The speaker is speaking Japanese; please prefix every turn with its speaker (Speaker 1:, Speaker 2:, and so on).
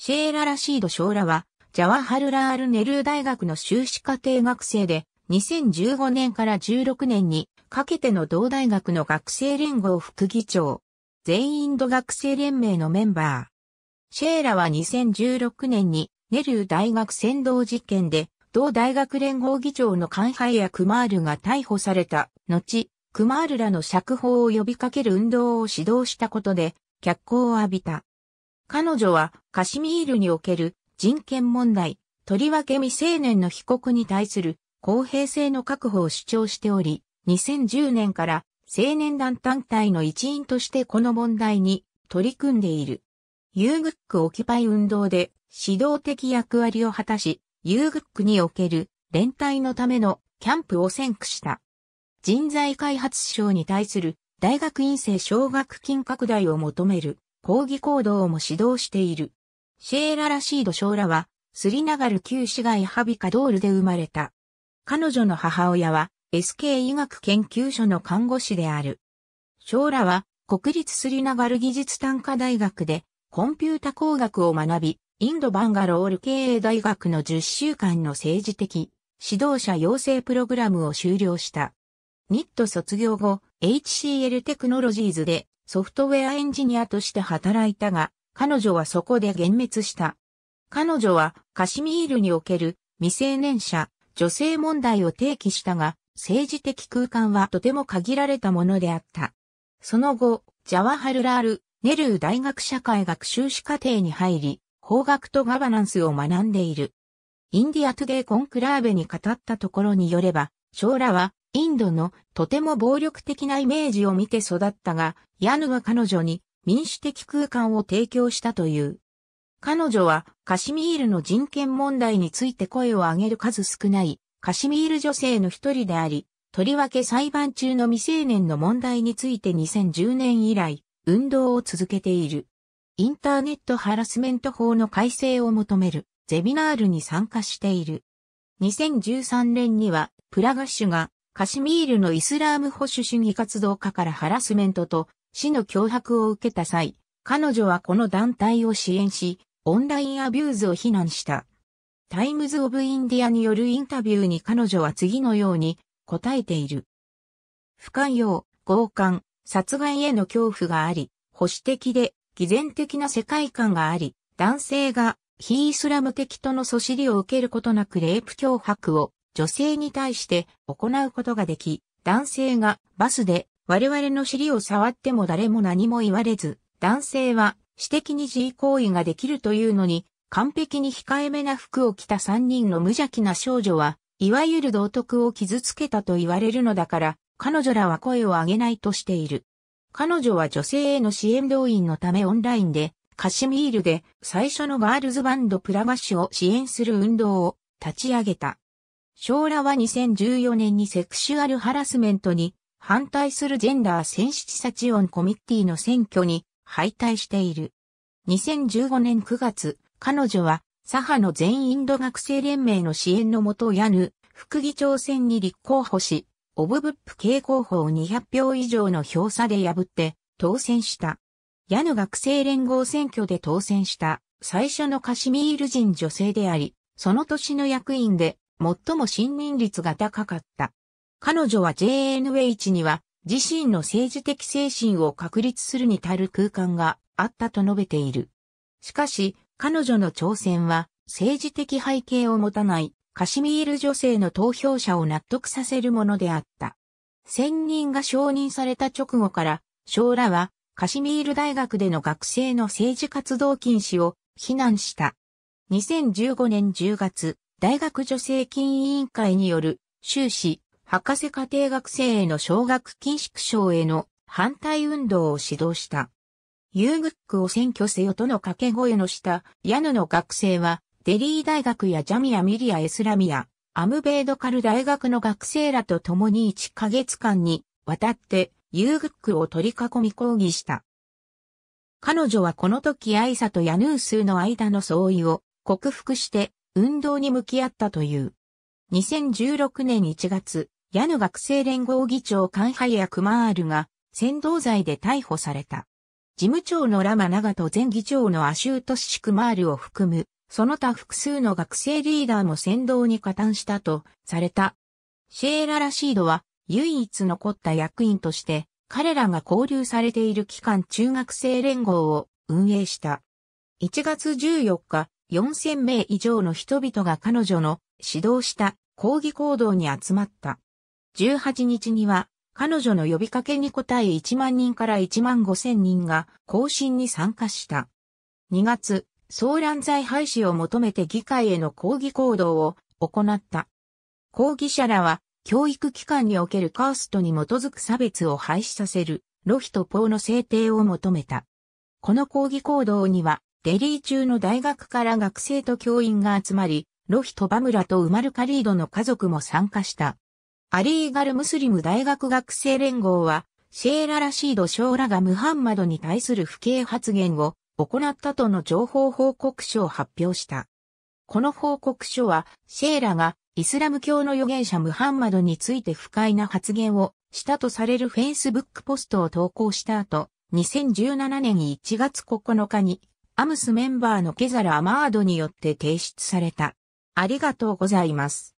Speaker 1: シェーラ・ラシード・ショーラは、ジャワハルラール・ネルー大学の修士課程学生で、2015年から16年にかけての同大学の学生連合副議長、全員度学生連盟のメンバー。シェーラは2016年にネルー大学先導事件で、同大学連合議長のカンハイやクマールが逮捕された後、クマールらの釈放を呼びかける運動を指導したことで、脚光を浴びた。彼女はカシミールにおける人権問題、とりわけ未成年の被告に対する公平性の確保を主張しており、2010年から青年団単体の一員としてこの問題に取り組んでいる。ユーグックオキパイ運動で指導的役割を果たし、ユーグックにおける連帯のためのキャンプを先駆した。人材開発省に対する大学院生奨学金拡大を求める抗議行動も指導している。シェーラ・ラシード・ショーラは、スリナガル旧市街ハビカドールで生まれた。彼女の母親は、SK 医学研究所の看護師である。ショーラは、国立スリナガル技術短科大学で、コンピュータ工学を学び、インドバンガロール経営大学の10週間の政治的指導者養成プログラムを修了した。ニット卒業後、HCL テクノロジーズでソフトウェアエンジニアとして働いたが、彼女はそこで幻滅した。彼女はカシミールにおける未成年者、女性問題を提起したが、政治的空間はとても限られたものであった。その後、ジャワハルラール、ネルー大学社会学修士課程に入り、法学とガバナンスを学んでいる。インディアトゥデイ・コンクラーベに語ったところによれば、将来はインドのとても暴力的なイメージを見て育ったが、ヤヌが彼女に民主的空間を提供したという。彼女はカシミールの人権問題について声を上げる数少ないカシミール女性の一人であり、とりわけ裁判中の未成年の問題について2010年以来、運動を続けている。インターネットハラスメント法の改正を求めるゼミナールに参加している。2013年にはプラガッシュがカシミールのイスラーム保守主義活動家からハラスメントと死の脅迫を受けた際、彼女はこの団体を支援し、オンラインアビューズを非難した。タイムズ・オブ・インディアによるインタビューに彼女は次のように答えている。不寛容、強姦、殺害への恐怖があり、保守的で偽善的な世界観があり、男性が非イスラム的とのそしりを受けることなくレイプ脅迫を女性に対して行うことができ、男性がバスで我々の尻を触っても誰も何も言われず、男性は私的に自慰行為ができるというのに、完璧に控えめな服を着た三人の無邪気な少女は、いわゆる道徳を傷つけたと言われるのだから、彼女らは声を上げないとしている。彼女は女性への支援動員のためオンラインで、カシミールで最初のガールズバンドプラバッシュを支援する運動を立ち上げた。将来は2014年にセクシュアルハラスメントに反対するジェンダーセンシティサチオンコミッティの選挙に敗退している。2015年9月、彼女は左派の全インド学生連盟の支援のもとヤヌ副議長選に立候補し、オブブップ系候補を200票以上の票差で破って当選した。ヤヌ学生連合選挙で当選した最初のカシミール人女性であり、その年の役員で最も信任率が高かった。彼女は JN h には自身の政治的精神を確立するに足る空間があったと述べている。しかし、彼女の挑戦は政治的背景を持たないカシミール女性の投票者を納得させるものであった。選任が承認された直後から、将来はカシミール大学での学生の政治活動禁止を非難した。2015年10月、大学助成金委員会による修士、博士課程学生への奨学金縮小への反対運動を指導した。ユーグックを選挙せよとの掛け声の下、ヤヌの学生は、デリー大学やジャミア・ミリア・エスラミア、アムベイドカル大学の学生らと共に1ヶ月間に渡ってユーグックを取り囲み抗議した。彼女はこの時アイサとヤヌースの間の相違を克服して運動に向き合ったという。2016年1月、矢野学生連合議長カンハイヤ・クマールが、先導罪で逮捕された。事務長のラマ長と前議長のアシュートシクマールを含む、その他複数の学生リーダーも先導に加担したとされた。シェーラ・ラシードは唯一残った役員として、彼らが交流されている期間中学生連合を運営した。1月14日、4000名以上の人々が彼女の指導した抗議行動に集まった。18日には彼女の呼びかけに応え1万人から1万5千人が行進に参加した。2月、騒乱罪廃止を求めて議会への抗議行動を行った。抗議者らは教育機関におけるカーストに基づく差別を廃止させる、ロヒとポーの制定を求めた。この抗議行動にはデリー中の大学から学生と教員が集まり、ロヒト・バムラとウマル・カリードの家族も参加した。アリーガル・ムスリム大学学生連合は、シェーラ・ラシード・ショーらがムハンマドに対する不敬発言を行ったとの情報報告書を発表した。この報告書は、シェーラがイスラム教の預言者ムハンマドについて不快な発言をしたとされるフェイスブックポストを投稿した後、2017年1月9日にアムスメンバーのケザラ・アマードによって提出された。ありがとうございます。